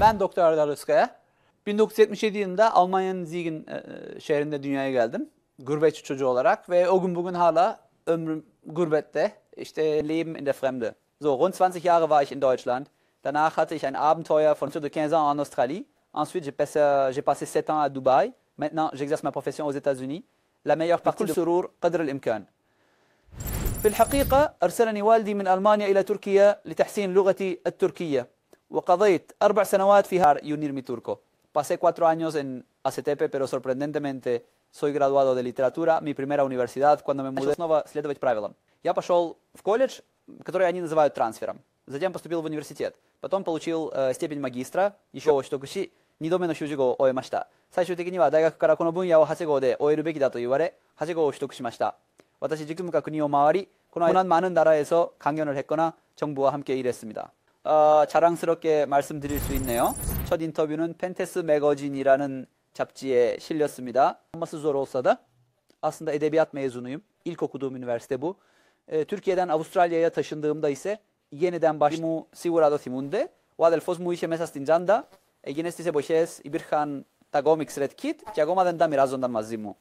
Ben Doktor Arda Rıskaya. 1977 yılında Almanya'nın Ziegen e, e, şehrinde dünyaya geldim. Gurbetçi çocuğu olarak ve o gün bugün hala ömrüm gurbette. İşte Leben in der Fremde. So, rund 20 Jahre war ich in Deutschland. Danach hatte ich ein Abenteuer von de 15 ans en Australie. Ensuite, j'ai passé, euh, j'ai passé 7 ans à Dubaï. Maintenant, j'exerce ma profession aux États-Unis. La meilleure partie de سرور قدر الإمكان. في الحقيقة أرسلني والدي من ألمانيا إلى تركيا لتحسين لغتي التركية. وقضيت أربع سنوات في هار Pasé cuatro años en ACTP, pero sorprendentemente soy graduado de literatura, mi primera universidad, cuando me mudé Я пошел в колледж, который они называют трансфером. Затем поступил в университет. Потом получил степень магистра, еще что y 어, 자랑스럽게 말씀드릴 수 있네요. 첫 인터뷰는 펜테스 매거진이라는 잡지에 실렸습니다. Olması zor olsa da aslında edebiyat mezunuyum. İlk okuduğum üniversite bu. E, Türkiye'den Avustralya'ya taşındığımda ise yeniden başladım. Sigurado Timunde, Guadelfos mu işe mesas tinjanda, egines tis epoches υπήρχαν τα κόμιξ Kit και ακόμα δεν